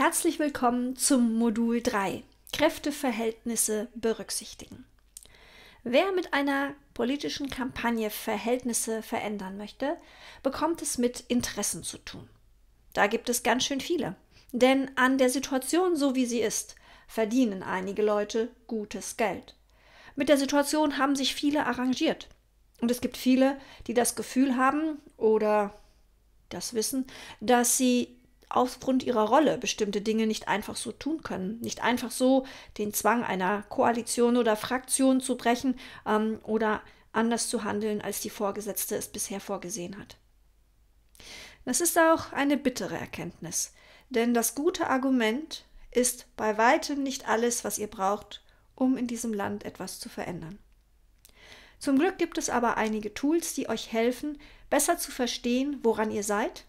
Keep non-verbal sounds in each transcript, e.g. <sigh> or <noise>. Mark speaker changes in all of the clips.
Speaker 1: Herzlich willkommen zum Modul 3 Kräfteverhältnisse berücksichtigen. Wer mit einer politischen Kampagne Verhältnisse verändern möchte, bekommt es mit Interessen zu tun. Da gibt es ganz schön viele, denn an der Situation so wie sie ist, verdienen einige Leute gutes Geld. Mit der Situation haben sich viele arrangiert. Und es gibt viele, die das Gefühl haben oder das wissen, dass sie aufgrund ihrer Rolle bestimmte Dinge nicht einfach so tun können, nicht einfach so den Zwang einer Koalition oder Fraktion zu brechen ähm, oder anders zu handeln, als die Vorgesetzte es bisher vorgesehen hat. Das ist auch eine bittere Erkenntnis, denn das gute Argument ist bei weitem nicht alles, was ihr braucht, um in diesem Land etwas zu verändern. Zum Glück gibt es aber einige Tools, die euch helfen, besser zu verstehen, woran ihr seid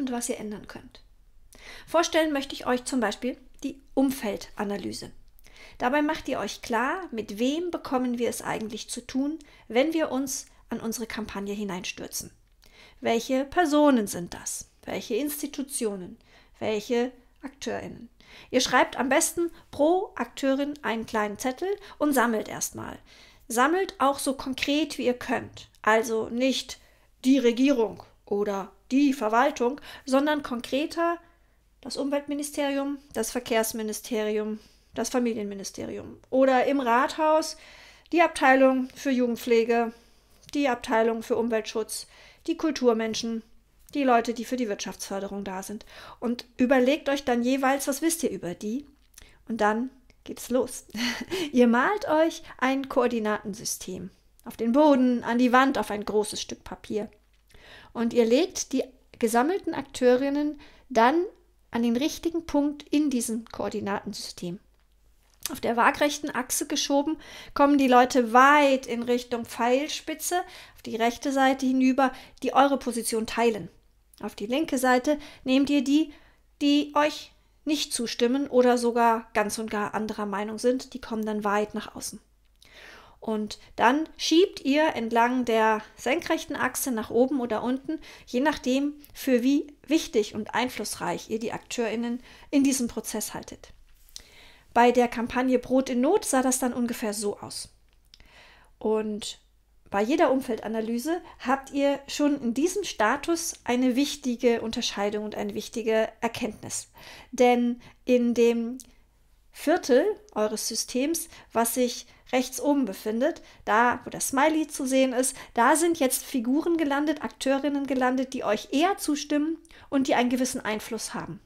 Speaker 1: und was ihr ändern könnt. Vorstellen möchte ich euch zum Beispiel die Umfeldanalyse. Dabei macht ihr euch klar, mit wem bekommen wir es eigentlich zu tun, wenn wir uns an unsere Kampagne hineinstürzen. Welche Personen sind das? Welche Institutionen? Welche AkteurInnen? Ihr schreibt am besten pro Akteurin einen kleinen Zettel und sammelt erstmal. Sammelt auch so konkret wie ihr könnt. Also nicht die Regierung oder die Verwaltung, sondern konkreter das Umweltministerium, das Verkehrsministerium, das Familienministerium oder im Rathaus die Abteilung für Jugendpflege, die Abteilung für Umweltschutz, die Kulturmenschen, die Leute, die für die Wirtschaftsförderung da sind. Und überlegt euch dann jeweils, was wisst ihr über die? Und dann geht's los. <laughs> ihr malt euch ein Koordinatensystem. Auf den Boden, an die Wand, auf ein großes Stück Papier und ihr legt die gesammelten Akteurinnen dann an den richtigen Punkt in diesem Koordinatensystem. Auf der waagrechten Achse geschoben kommen die Leute weit in Richtung Pfeilspitze auf die rechte Seite hinüber, die eure Position teilen. Auf die linke Seite nehmt ihr die, die euch nicht zustimmen oder sogar ganz und gar anderer Meinung sind, die kommen dann weit nach außen. Und dann schiebt ihr entlang der senkrechten Achse nach oben oder unten, je nachdem, für wie wichtig und einflussreich ihr die AkteurInnen in diesem Prozess haltet. Bei der Kampagne Brot in Not sah das dann ungefähr so aus. Und bei jeder Umfeldanalyse habt ihr schon in diesem Status eine wichtige Unterscheidung und eine wichtige Erkenntnis. Denn in dem Viertel eures Systems, was sich rechts oben befindet, da wo das Smiley zu sehen ist, da sind jetzt Figuren gelandet, Akteurinnen gelandet, die euch eher zustimmen und die einen gewissen Einfluss haben.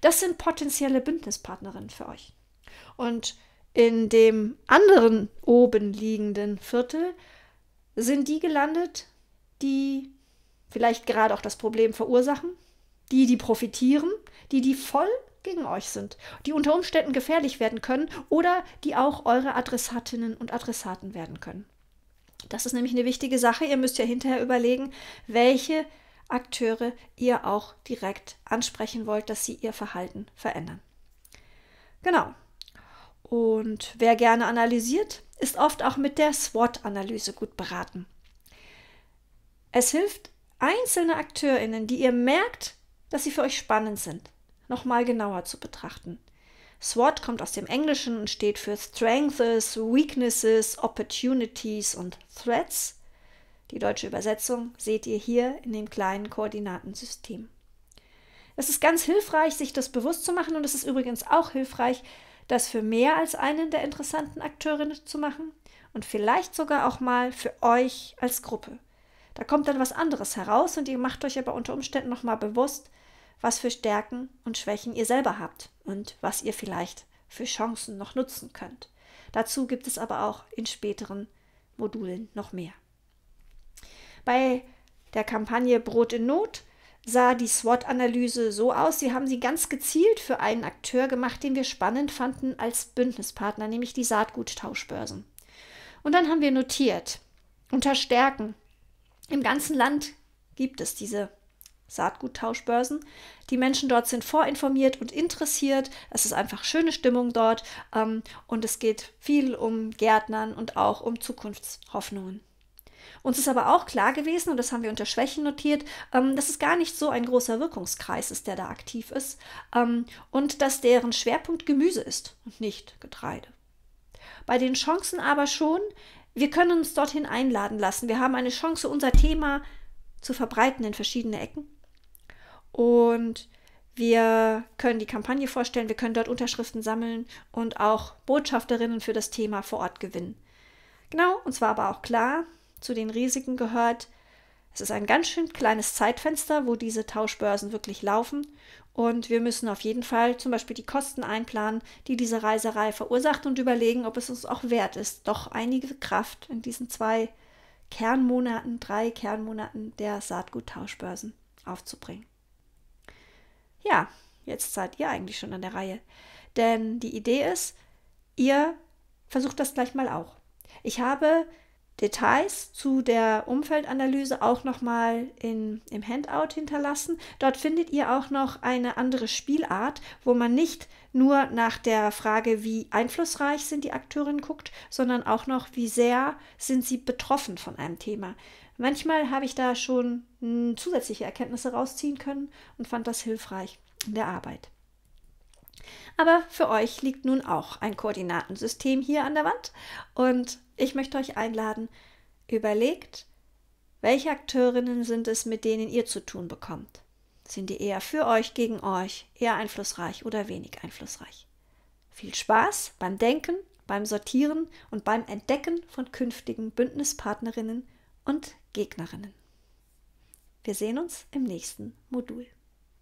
Speaker 1: Das sind potenzielle Bündnispartnerinnen für euch. Und in dem anderen oben liegenden Viertel sind die gelandet, die vielleicht gerade auch das Problem verursachen, die, die profitieren, die, die voll gegen euch sind, die unter Umständen gefährlich werden können oder die auch eure Adressatinnen und Adressaten werden können. Das ist nämlich eine wichtige Sache. Ihr müsst ja hinterher überlegen, welche Akteure ihr auch direkt ansprechen wollt, dass sie ihr Verhalten verändern. Genau. Und wer gerne analysiert, ist oft auch mit der SWOT-Analyse gut beraten. Es hilft, einzelne AkteurInnen, die ihr merkt, dass sie für euch spannend sind, nochmal genauer zu betrachten. SWOT kommt aus dem Englischen und steht für Strengths, Weaknesses, Opportunities und Threats. Die deutsche Übersetzung seht ihr hier in dem kleinen Koordinatensystem. Es ist ganz hilfreich, sich das bewusst zu machen und es ist übrigens auch hilfreich, das für mehr als einen der interessanten Akteurinnen zu machen und vielleicht sogar auch mal für euch als Gruppe. Da kommt dann was anderes heraus und ihr macht euch aber unter Umständen nochmal bewusst, was für Stärken und Schwächen ihr selber habt und was ihr vielleicht für Chancen noch nutzen könnt. Dazu gibt es aber auch in späteren Modulen noch mehr. Bei der Kampagne Brot in Not sah die SWOT-Analyse so aus. Sie haben sie ganz gezielt für einen Akteur gemacht, den wir spannend fanden als Bündnispartner, nämlich die Saatguttauschbörsen. Und dann haben wir notiert, unter Stärken. Im ganzen Land gibt es diese Saatguttauschbörsen. Die Menschen dort sind vorinformiert und interessiert. Es ist einfach schöne Stimmung dort ähm, und es geht viel um Gärtnern und auch um Zukunftshoffnungen. Uns ist aber auch klar gewesen, und das haben wir unter Schwächen notiert, ähm, dass es gar nicht so ein großer Wirkungskreis ist, der da aktiv ist ähm, und dass deren Schwerpunkt Gemüse ist und nicht Getreide. Bei den Chancen aber schon, wir können uns dorthin einladen lassen. Wir haben eine Chance, unser Thema zu verbreiten in verschiedene Ecken. Und wir können die Kampagne vorstellen, wir können dort Unterschriften sammeln und auch Botschafterinnen für das Thema vor Ort gewinnen. Genau, und zwar aber auch klar, zu den Risiken gehört, es ist ein ganz schön kleines Zeitfenster, wo diese Tauschbörsen wirklich laufen. Und wir müssen auf jeden Fall zum Beispiel die Kosten einplanen, die diese Reiserei verursacht und überlegen, ob es uns auch wert ist, doch einige Kraft in diesen zwei Kernmonaten, drei Kernmonaten der Saatguttauschbörsen aufzubringen. Ja, jetzt seid ihr eigentlich schon an der Reihe. Denn die Idee ist, ihr versucht das gleich mal auch. Ich habe Details zu der Umfeldanalyse auch nochmal im Handout hinterlassen. Dort findet ihr auch noch eine andere Spielart, wo man nicht nur nach der Frage, wie einflussreich sind die Akteurinnen guckt, sondern auch noch, wie sehr sind sie betroffen von einem Thema. Manchmal habe ich da schon hm, zusätzliche Erkenntnisse rausziehen können und fand das hilfreich in der Arbeit. Aber für euch liegt nun auch ein Koordinatensystem hier an der Wand und ich möchte euch einladen, überlegt, welche Akteurinnen sind es, mit denen ihr zu tun bekommt? Sind die eher für euch, gegen euch, eher einflussreich oder wenig einflussreich? Viel Spaß beim Denken, beim Sortieren und beim Entdecken von künftigen Bündnispartnerinnen und Gegnerinnen. Wir sehen uns im nächsten Modul.